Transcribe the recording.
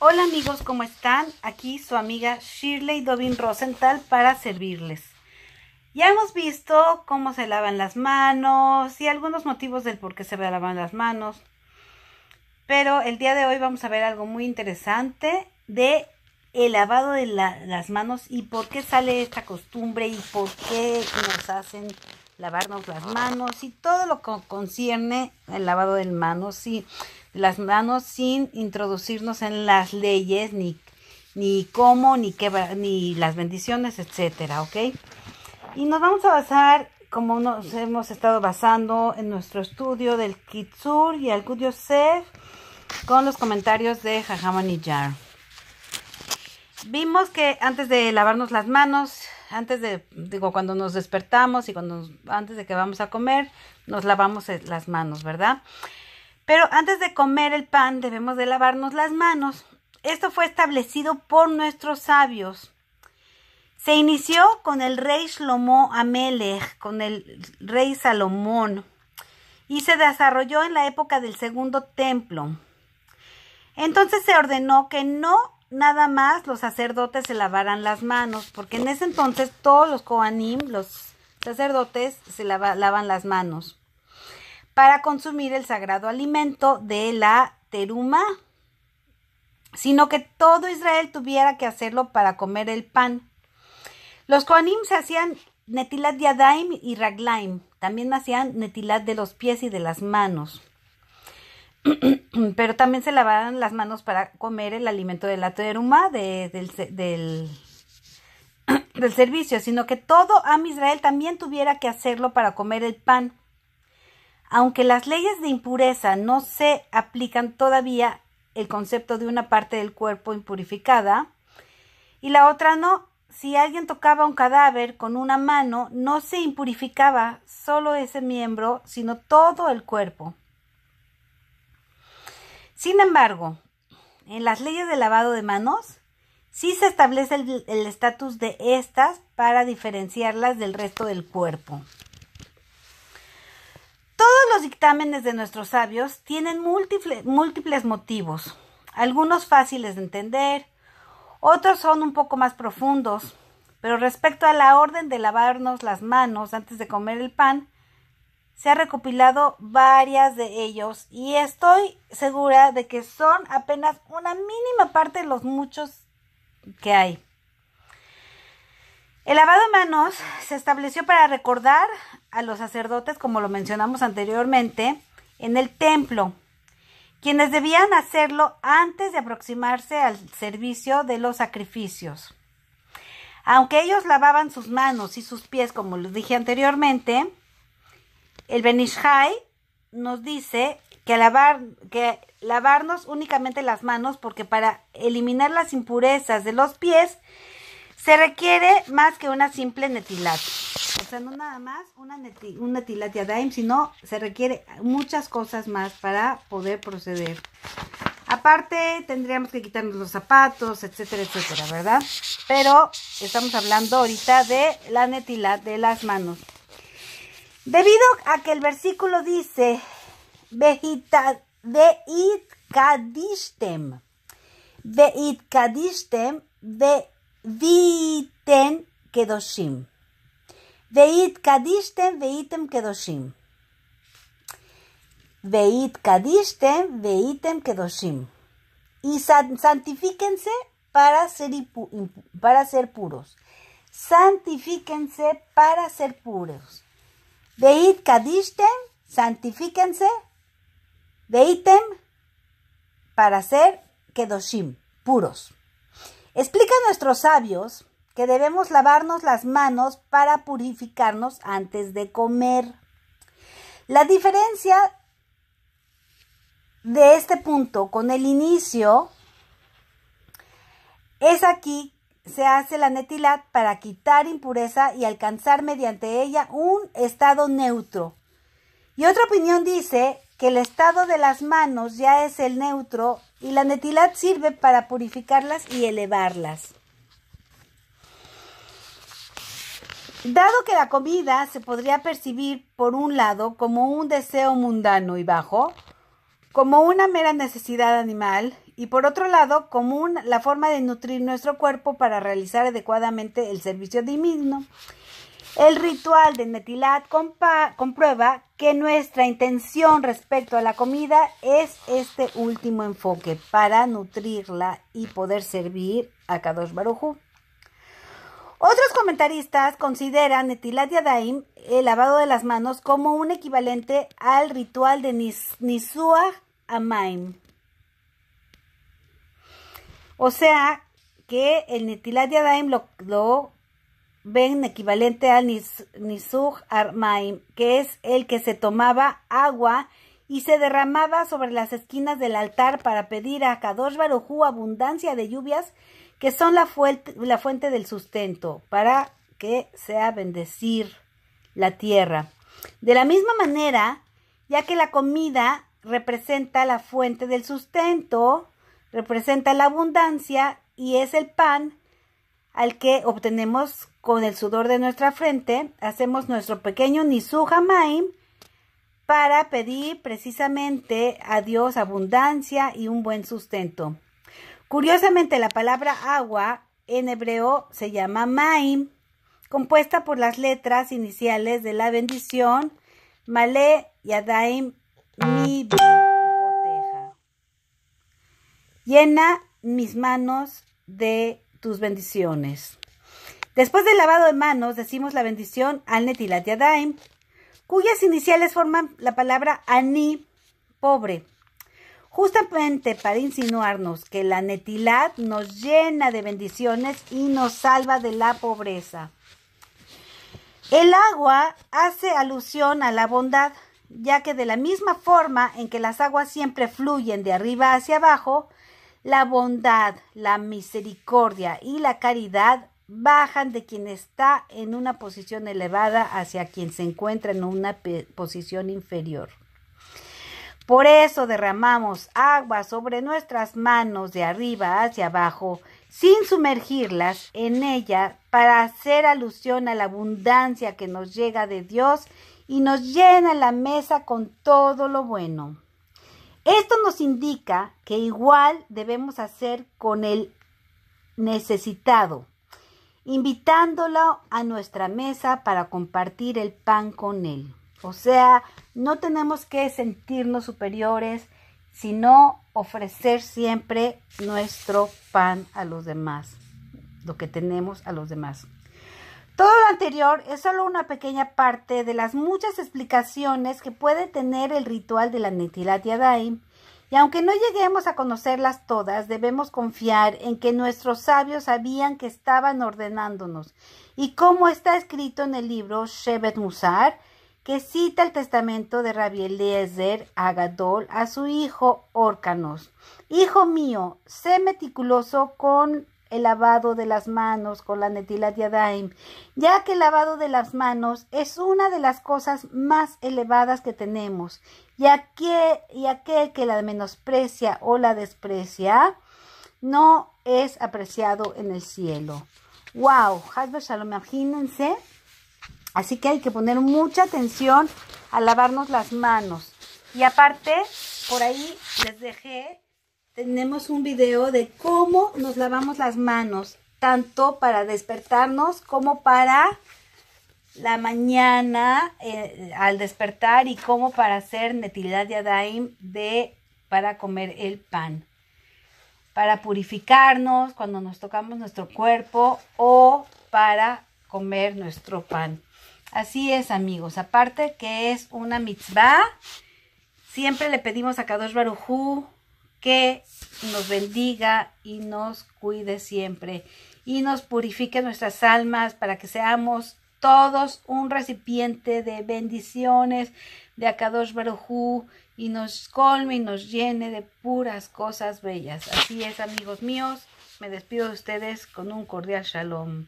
Hola amigos, ¿cómo están? Aquí su amiga Shirley Dobin Rosenthal para servirles. Ya hemos visto cómo se lavan las manos y algunos motivos del por qué se lavan las manos. Pero el día de hoy vamos a ver algo muy interesante de el lavado de las manos y por qué sale esta costumbre y por qué nos hacen lavarnos las manos y todo lo que concierne el lavado de manos y las manos sin introducirnos en las leyes, ni, ni cómo, ni qué, ni las bendiciones, etcétera, ¿ok? Y nos vamos a basar, como nos hemos estado basando en nuestro estudio del Kitsur y el Good Yosef, con los comentarios de Jajaman y Jar. Vimos que antes de lavarnos las manos, antes de, digo, cuando nos despertamos y cuando antes de que vamos a comer, nos lavamos las manos, ¿verdad? Pero antes de comer el pan debemos de lavarnos las manos. Esto fue establecido por nuestros sabios. Se inició con el rey Shlomo Amelech, con el rey Salomón, y se desarrolló en la época del segundo templo. Entonces se ordenó que no nada más los sacerdotes se lavaran las manos, porque en ese entonces todos los Koanim, los sacerdotes, se lavan las manos para consumir el sagrado alimento de la teruma, sino que todo Israel tuviera que hacerlo para comer el pan. Los Koanim se hacían netilat de Adaim y Raglaim, también hacían netilat de los pies y de las manos. Pero también se lavaban las manos para comer el alimento de la teruma del, del servicio, sino que todo Am Israel también tuviera que hacerlo para comer el pan aunque las leyes de impureza no se aplican todavía, el concepto de una parte del cuerpo impurificada y la otra no, si alguien tocaba un cadáver con una mano, no se impurificaba solo ese miembro, sino todo el cuerpo. Sin embargo, en las leyes de lavado de manos, sí se establece el estatus de estas para diferenciarlas del resto del cuerpo dictámenes de nuestros sabios tienen múltiples motivos, algunos fáciles de entender, otros son un poco más profundos, pero respecto a la orden de lavarnos las manos antes de comer el pan, se ha recopilado varias de ellos y estoy segura de que son apenas una mínima parte de los muchos que hay. El lavado de manos se estableció para recordar a los sacerdotes, como lo mencionamos anteriormente, en el templo, quienes debían hacerlo antes de aproximarse al servicio de los sacrificios. Aunque ellos lavaban sus manos y sus pies, como les dije anteriormente, el Benishai nos dice que, lavar, que lavarnos únicamente las manos porque para eliminar las impurezas de los pies, se requiere más que una simple netilat. O sea, no nada más una, neti, una netilat sino se requiere muchas cosas más para poder proceder. Aparte, tendríamos que quitarnos los zapatos, etcétera, etcétera, ¿verdad? Pero estamos hablando ahorita de la netilat de las manos. Debido a que el versículo dice, Vejita de it kadishtem, de it kadishtem, de Viten Kedoshim. Veit Kadishtem, Veitem Kedoshim. Veit kadishten Veitem Kedoshim. Y santifíquense para ser, para ser puros. Santifíquense para ser puros. Veit Kadishtem, santifíquense. Veitem para ser Kedoshim, puros. Explica a nuestros sabios que debemos lavarnos las manos para purificarnos antes de comer. La diferencia de este punto con el inicio es aquí se hace la netilat para quitar impureza y alcanzar mediante ella un estado neutro. Y otra opinión dice que el estado de las manos ya es el neutro y la netilat sirve para purificarlas y elevarlas. Dado que la comida se podría percibir, por un lado, como un deseo mundano y bajo, como una mera necesidad animal, y por otro lado, como la forma de nutrir nuestro cuerpo para realizar adecuadamente el servicio de divino, el ritual de Netilat comprueba que nuestra intención respecto a la comida es este último enfoque para nutrirla y poder servir a Kadosh Barujú. Otros comentaristas consideran Netilat Yadaim, el lavado de las manos, como un equivalente al ritual de Nisua Amaim. O sea, que el Netilat Yadaim lo, lo ven equivalente al Nisuj Armaim, que es el que se tomaba agua y se derramaba sobre las esquinas del altar para pedir a Kadosh Barujú abundancia de lluvias, que son la fuente del sustento, para que sea bendecir la tierra. De la misma manera, ya que la comida representa la fuente del sustento, representa la abundancia y es el pan, al que obtenemos con el sudor de nuestra frente, hacemos nuestro pequeño jamaim para pedir precisamente a Dios abundancia y un buen sustento. Curiosamente, la palabra agua en hebreo se llama Maim, compuesta por las letras iniciales de la bendición Malé Yadaim Mi Llena mis manos de tus bendiciones. Después del lavado de manos, decimos la bendición al Netilat Yadaim, cuyas iniciales forman la palabra Ani, pobre. Justamente para insinuarnos que la Netilat nos llena de bendiciones y nos salva de la pobreza. El agua hace alusión a la bondad, ya que de la misma forma en que las aguas siempre fluyen de arriba hacia abajo, la bondad, la misericordia y la caridad bajan de quien está en una posición elevada hacia quien se encuentra en una posición inferior. Por eso derramamos agua sobre nuestras manos de arriba hacia abajo, sin sumergirlas en ella, para hacer alusión a la abundancia que nos llega de Dios y nos llena la mesa con todo lo bueno. Esto nos indica que igual debemos hacer con el necesitado, invitándolo a nuestra mesa para compartir el pan con él. O sea, no tenemos que sentirnos superiores, sino ofrecer siempre nuestro pan a los demás, lo que tenemos a los demás. Todo lo anterior es solo una pequeña parte de las muchas explicaciones que puede tener el ritual de la Netilat Yadai, y aunque no lleguemos a conocerlas todas, debemos confiar en que nuestros sabios sabían que estaban ordenándonos, y como está escrito en el libro Shevet Musar, que cita el testamento de Rabbi Eliezer Agadol a su hijo Orcanos. Hijo mío, sé meticuloso con el lavado de las manos con la netilatiadaim, ya que el lavado de las manos es una de las cosas más elevadas que tenemos, y aquel, y que la menosprecia o la desprecia no es apreciado en el cielo. ¡Wow! Shalom, imagínense. Así que hay que poner mucha atención a lavarnos las manos. Y aparte, por ahí les dejé tenemos un video de cómo nos lavamos las manos, tanto para despertarnos como para la mañana eh, al despertar y cómo para hacer netilad de de, para comer el pan para purificarnos cuando nos tocamos nuestro cuerpo o para comer nuestro pan. Así es, amigos. Aparte que es una mitzvah, siempre le pedimos a Kadosh Barujú que nos bendiga y nos cuide siempre y nos purifique nuestras almas para que seamos todos un recipiente de bendiciones de Akadosh Barujú y nos colme y nos llene de puras cosas bellas. Así es, amigos míos, me despido de ustedes con un cordial shalom.